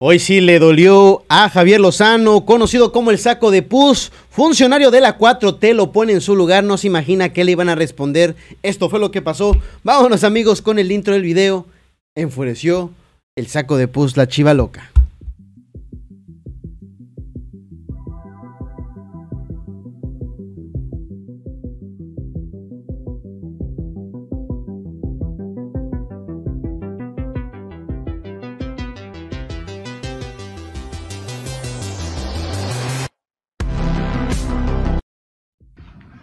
Hoy sí le dolió a Javier Lozano, conocido como el saco de pus, funcionario de la 4T, lo pone en su lugar, no se imagina que le iban a responder. Esto fue lo que pasó. Vámonos amigos con el intro del video. Enfureció el saco de pus, la chiva loca.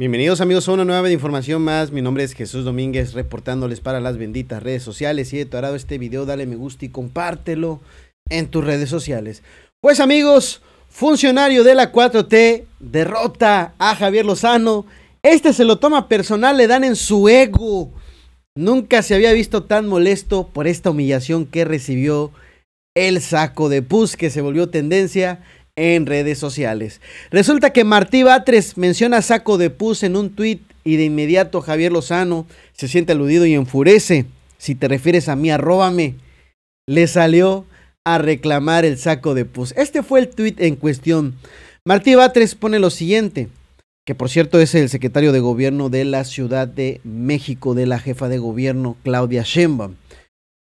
Bienvenidos amigos a una nueva de información más. Mi nombre es Jesús Domínguez, reportándoles para las benditas redes sociales. Si te ha agrado este video, dale me gusta y compártelo en tus redes sociales. Pues amigos, funcionario de la 4T derrota a Javier Lozano. Este se lo toma personal, le dan en su ego. Nunca se había visto tan molesto por esta humillación que recibió el saco de pus que se volvió tendencia en redes sociales. Resulta que Martí Batres menciona saco de pus en un tuit y de inmediato Javier Lozano se siente aludido y enfurece. Si te refieres a mí, arróbame. Le salió a reclamar el saco de pus. Este fue el tuit en cuestión. Martí Batres pone lo siguiente, que por cierto es el secretario de gobierno de la Ciudad de México de la jefa de gobierno Claudia Sheinbaum.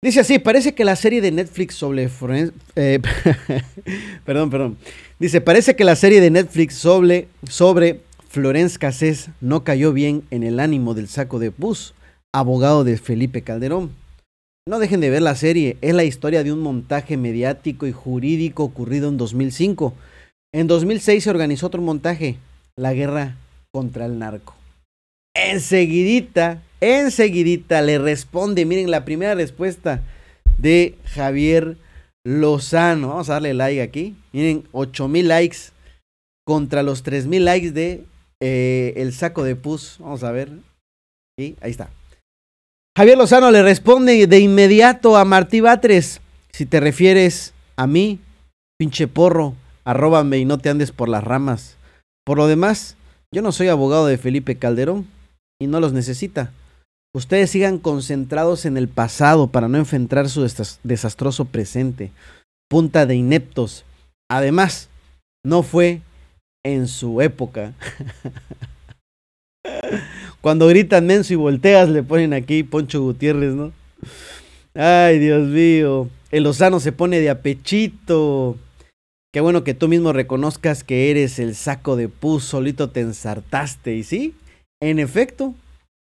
Dice así, parece que la serie de Netflix sobre eh, perdón, perdón. Dice, parece que la serie de Netflix sobre, sobre Florence Cassés no cayó bien en el ánimo del saco de bus, abogado de Felipe Calderón. No dejen de ver la serie, es la historia de un montaje mediático y jurídico ocurrido en 2005. En 2006 se organizó otro montaje, la guerra contra el narco. Enseguidita Enseguidita le responde, miren la primera respuesta de Javier Lozano. Vamos a darle like aquí. Miren, 8000 likes contra los 3000 likes de eh, el saco de pus. Vamos a ver. Y ahí está. Javier Lozano le responde de inmediato a Martí Batres. Si te refieres a mí, pinche porro, arróbame y no te andes por las ramas. Por lo demás, yo no soy abogado de Felipe Calderón y no los necesita. Ustedes sigan concentrados en el pasado para no enfrentar su desastroso presente. Punta de ineptos. Además, no fue en su época. Cuando gritan menso y volteas, le ponen aquí Poncho Gutiérrez, ¿no? Ay, Dios mío. El Lozano se pone de apechito. Qué bueno que tú mismo reconozcas que eres el saco de pus, solito te ensartaste. Y sí, en efecto,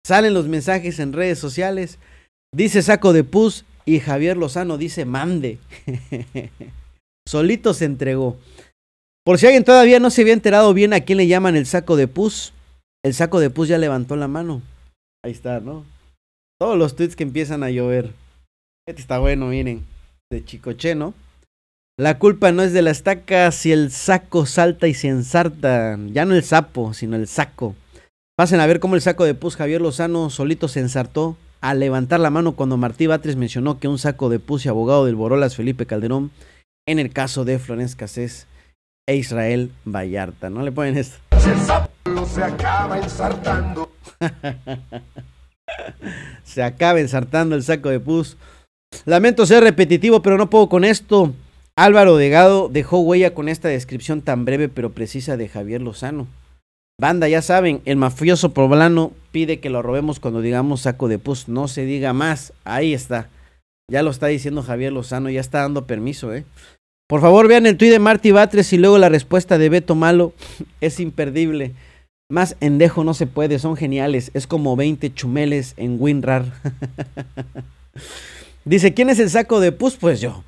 Salen los mensajes en redes sociales. Dice saco de pus y Javier Lozano dice mande. Solito se entregó. Por si alguien todavía no se había enterado bien a quién le llaman el saco de pus, el saco de pus ya levantó la mano. Ahí está, ¿no? Todos los tweets que empiezan a llover. Este está bueno, miren. De Chicoche, ¿no? La culpa no es de la estaca si el saco salta y se ensarta. Ya no el sapo, sino el saco. Pasen a ver cómo el saco de pus Javier Lozano solito se ensartó al levantar la mano cuando Martí Batres mencionó que un saco de pus y abogado del Borolas Felipe Calderón en el caso de Florence Cassés e Israel Vallarta. ¿No le ponen esto? se acaba ensartando. se acaba ensartando el saco de pus. Lamento ser repetitivo, pero no puedo con esto. Álvaro Degado dejó huella con esta descripción tan breve pero precisa de Javier Lozano. Banda, ya saben, el mafioso poblano pide que lo robemos cuando digamos saco de pus. No se diga más. Ahí está. Ya lo está diciendo Javier Lozano, ya está dando permiso, ¿eh? Por favor, vean el tuit de Marty Batres y luego la respuesta de Beto Malo es imperdible. Más endejo no se puede, son geniales. Es como 20 chumeles en WinRAR. Dice, ¿quién es el saco de pus? Pues yo.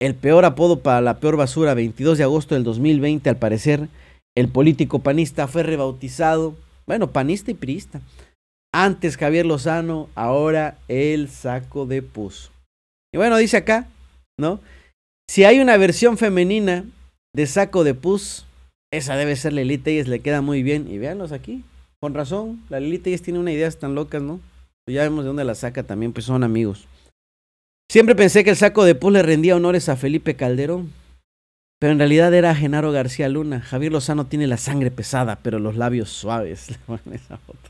El peor apodo para la peor basura, 22 de agosto del 2020, al parecer. El político panista fue rebautizado, bueno, panista y priista. Antes Javier Lozano, ahora el saco de pus. Y bueno, dice acá, ¿no? Si hay una versión femenina de saco de pus, esa debe ser Lilita es le queda muy bien. Y véanlos aquí, con razón, la Lilita es tiene unas ideas tan locas, ¿no? Ya vemos de dónde la saca también, pues son amigos. Siempre pensé que el saco de pus le rendía honores a Felipe Calderón. Pero en realidad era Genaro García Luna. Javier Lozano tiene la sangre pesada, pero los labios suaves.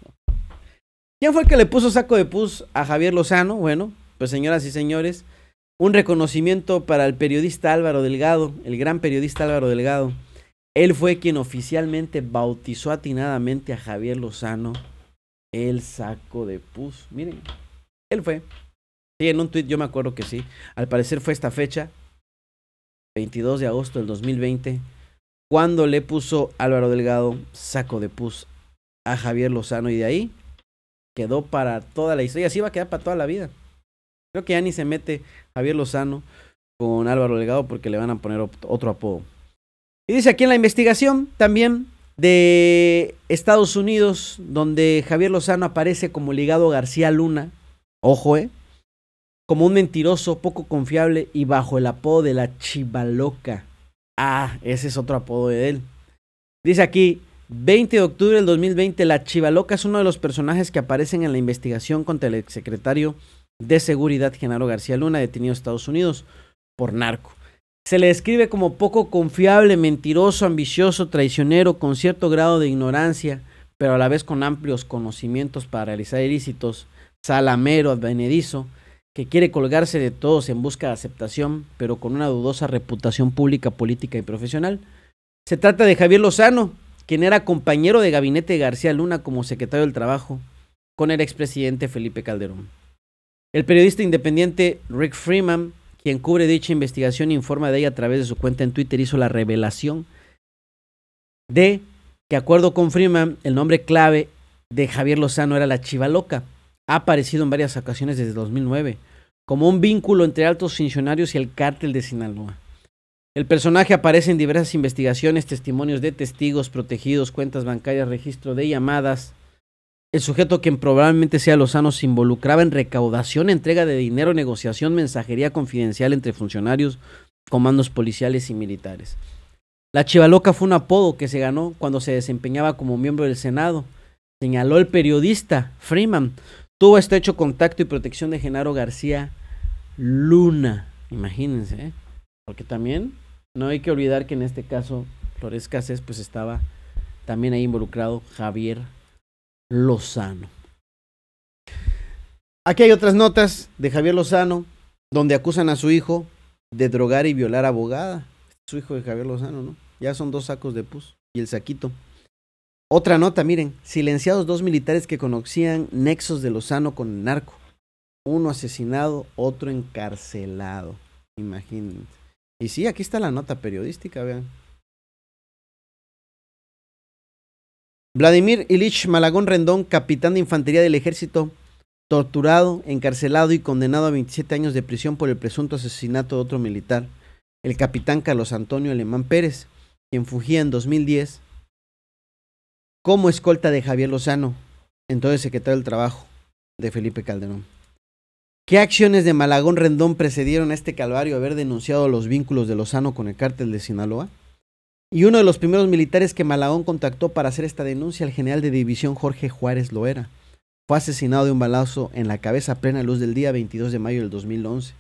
¿Quién fue el que le puso saco de pus a Javier Lozano? Bueno, pues señoras y señores, un reconocimiento para el periodista Álvaro Delgado, el gran periodista Álvaro Delgado. Él fue quien oficialmente bautizó atinadamente a Javier Lozano el saco de pus. Miren, él fue. Sí, en un tuit yo me acuerdo que sí. Al parecer fue esta fecha, 22 de agosto del 2020, cuando le puso Álvaro Delgado saco de pus a Javier Lozano y de ahí quedó para toda la historia, así va a quedar para toda la vida. Creo que ya ni se mete Javier Lozano con Álvaro Delgado porque le van a poner otro apodo. Y dice aquí en la investigación también de Estados Unidos, donde Javier Lozano aparece como ligado a García Luna. Ojo, eh como un mentiroso poco confiable y bajo el apodo de la Chivaloca. Ah, ese es otro apodo de él. Dice aquí, 20 de octubre del 2020, la Chivaloca es uno de los personajes que aparecen en la investigación contra el exsecretario de Seguridad Genaro García Luna, detenido en Estados Unidos por narco. Se le describe como poco confiable, mentiroso, ambicioso, traicionero, con cierto grado de ignorancia, pero a la vez con amplios conocimientos para realizar ilícitos, salamero, advenedizo, que quiere colgarse de todos en busca de aceptación, pero con una dudosa reputación pública, política y profesional. Se trata de Javier Lozano, quien era compañero de gabinete de García Luna como secretario del Trabajo con el expresidente Felipe Calderón. El periodista independiente Rick Freeman, quien cubre dicha investigación e informa de ella a través de su cuenta en Twitter, hizo la revelación de que, acuerdo con Freeman, el nombre clave de Javier Lozano era la Chiva Loca ha aparecido en varias ocasiones desde 2009, como un vínculo entre altos funcionarios y el cártel de Sinaloa. El personaje aparece en diversas investigaciones, testimonios de testigos, protegidos, cuentas bancarias, registro de llamadas. El sujeto, quien probablemente sea Lozano, se involucraba en recaudación, entrega de dinero, negociación, mensajería confidencial entre funcionarios, comandos policiales y militares. La Chivaloca fue un apodo que se ganó cuando se desempeñaba como miembro del Senado, señaló el periodista Freeman, Tuvo estrecho contacto y protección de Genaro García Luna. Imagínense, ¿eh? porque también no hay que olvidar que en este caso Flores Casés pues estaba también ahí involucrado Javier Lozano. Aquí hay otras notas de Javier Lozano donde acusan a su hijo de drogar y violar a abogada. Su hijo de Javier Lozano, ¿no? Ya son dos sacos de pus y el saquito. Otra nota, miren, silenciados dos militares que conocían nexos de Lozano con el narco. Uno asesinado, otro encarcelado. Imagínense. Y sí, aquí está la nota periodística, vean. Vladimir Ilich Malagón Rendón, capitán de infantería del ejército, torturado, encarcelado y condenado a 27 años de prisión por el presunto asesinato de otro militar, el capitán Carlos Antonio Alemán Pérez, quien fugía en 2010 como escolta de Javier Lozano, entonces secretario del Trabajo de Felipe Calderón. ¿Qué acciones de Malagón Rendón precedieron a este calvario haber denunciado los vínculos de Lozano con el cártel de Sinaloa? Y uno de los primeros militares que Malagón contactó para hacer esta denuncia, el general de división Jorge Juárez Loera, fue asesinado de un balazo en la cabeza a plena luz del día 22 de mayo del 2011.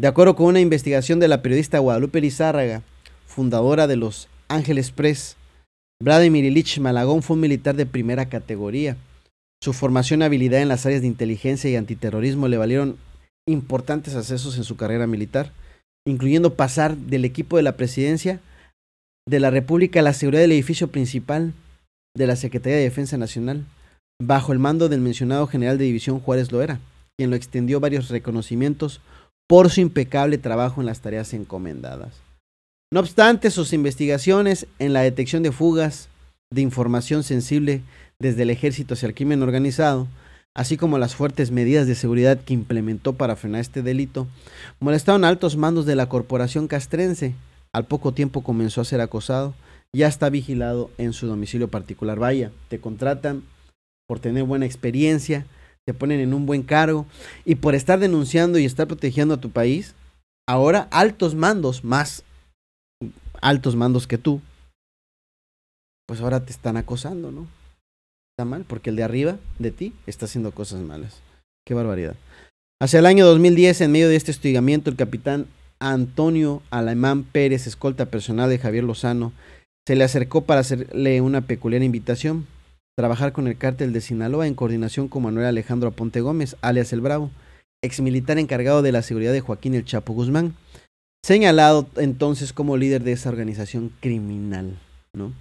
De acuerdo con una investigación de la periodista Guadalupe Lizárraga, fundadora de los Ángeles Press, Vladimir Ilich Malagón fue un militar de primera categoría. Su formación y habilidad en las áreas de inteligencia y antiterrorismo le valieron importantes accesos en su carrera militar, incluyendo pasar del equipo de la presidencia de la República a la seguridad del edificio principal de la Secretaría de Defensa Nacional, bajo el mando del mencionado general de división Juárez Loera, quien lo extendió varios reconocimientos por su impecable trabajo en las tareas encomendadas. No obstante, sus investigaciones en la detección de fugas de información sensible desde el ejército hacia el crimen organizado, así como las fuertes medidas de seguridad que implementó para frenar este delito, molestaron altos mandos de la corporación castrense. Al poco tiempo comenzó a ser acosado, ya está vigilado en su domicilio particular. Vaya, te contratan por tener buena experiencia, te ponen en un buen cargo y por estar denunciando y estar protegiendo a tu país, ahora altos mandos más altos mandos que tú, pues ahora te están acosando, ¿no? Está mal, porque el de arriba de ti está haciendo cosas malas. Qué barbaridad. Hacia el año 2010, en medio de este estudiamiento el capitán Antonio Alemán Pérez, escolta personal de Javier Lozano, se le acercó para hacerle una peculiar invitación, trabajar con el cártel de Sinaloa en coordinación con Manuel Alejandro Aponte Gómez, alias El Bravo, exmilitar encargado de la seguridad de Joaquín El Chapo Guzmán, señalado entonces como líder de esa organización criminal. ¿no?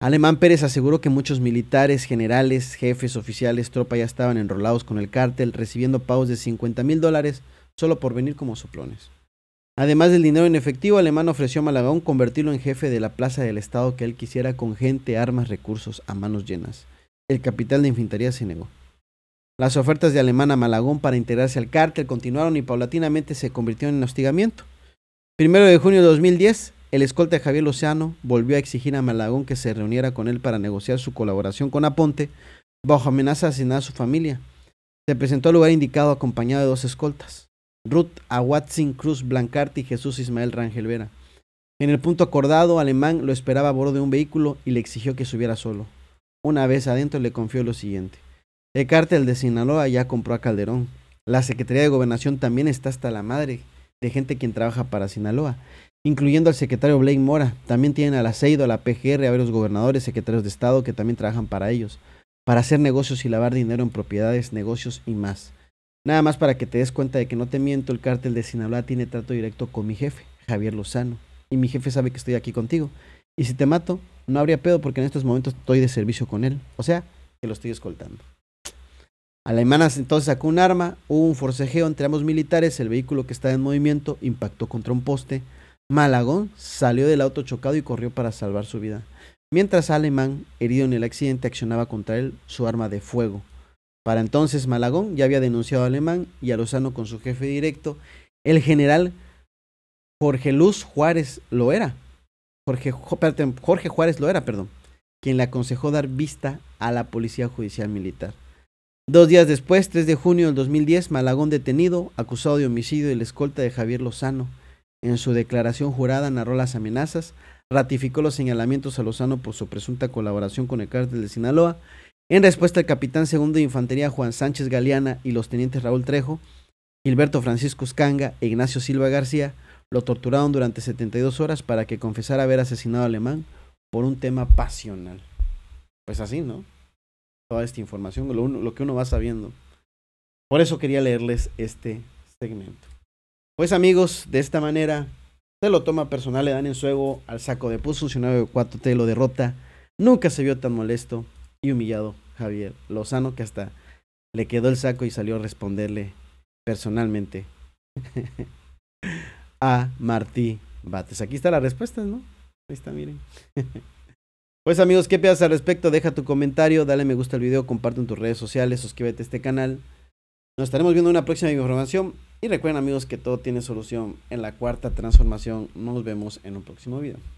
Alemán Pérez aseguró que muchos militares, generales, jefes, oficiales, tropa ya estaban enrolados con el cártel, recibiendo pagos de 50 mil dólares solo por venir como soplones. Además del dinero en efectivo, Alemán ofreció a Malagón convertirlo en jefe de la plaza del Estado que él quisiera con gente, armas, recursos a manos llenas. El capital de infantería se negó. Las ofertas de Alemán a Malagón para integrarse al cártel continuaron y paulatinamente se convirtió en hostigamiento. Primero de junio de 2010, el escolta Javier Lozano volvió a exigir a Malagón que se reuniera con él para negociar su colaboración con Aponte bajo amenaza de asesinar a su familia. Se presentó al lugar indicado acompañado de dos escoltas, Ruth Watson Cruz Blancarte y Jesús Ismael Rangel Vera. En el punto acordado, Alemán lo esperaba a bordo de un vehículo y le exigió que subiera solo. Una vez adentro le confió lo siguiente. El cártel de Sinaloa ya compró a Calderón. La Secretaría de Gobernación también está hasta la madre de gente quien trabaja para Sinaloa, incluyendo al secretario Blake Mora. También tienen al la a la e PGR, a varios gobernadores, secretarios de Estado que también trabajan para ellos, para hacer negocios y lavar dinero en propiedades, negocios y más. Nada más para que te des cuenta de que no te miento, el cártel de Sinaloa tiene trato directo con mi jefe, Javier Lozano. Y mi jefe sabe que estoy aquí contigo. Y si te mato, no habría pedo porque en estos momentos estoy de servicio con él. O sea, que lo estoy escoltando. Alemana entonces sacó un arma, hubo un forcejeo entre ambos militares, el vehículo que estaba en movimiento impactó contra un poste. Malagón salió del auto chocado y corrió para salvar su vida. Mientras Alemán, herido en el accidente, accionaba contra él su arma de fuego. Para entonces Malagón ya había denunciado a Alemán y a Lozano con su jefe directo, el general Jorge Luz Juárez lo era. Jorge Juárez lo era, perdón, quien le aconsejó dar vista a la Policía Judicial Militar. Dos días después, 3 de junio del 2010, Malagón detenido, acusado de homicidio y la escolta de Javier Lozano. En su declaración jurada narró las amenazas, ratificó los señalamientos a Lozano por su presunta colaboración con el cártel de Sinaloa. En respuesta, el capitán segundo de infantería Juan Sánchez Galeana y los tenientes Raúl Trejo, Gilberto Francisco Escanga e Ignacio Silva García lo torturaron durante 72 horas para que confesara haber asesinado a Alemán por un tema pasional. Pues así, ¿no? toda esta información, lo, que uno va sabiendo. Por eso quería leerles este segmento. Pues amigos, de esta manera se lo toma personal, le dan en su al saco de pus funcionario de 4T, lo derrota. Nunca se vio tan molesto y humillado Javier Lozano que hasta le quedó el saco y salió a responderle personalmente a Martí Bates. Aquí está la respuesta, ¿no? Ahí está, miren. Pues amigos, ¿qué piensas al respecto? Deja tu comentario, dale me gusta al video, comparte en tus redes sociales, suscríbete a este canal. Nos estaremos viendo en una próxima información. Y recuerden amigos que todo tiene solución en la cuarta transformación. Nos vemos en un próximo video.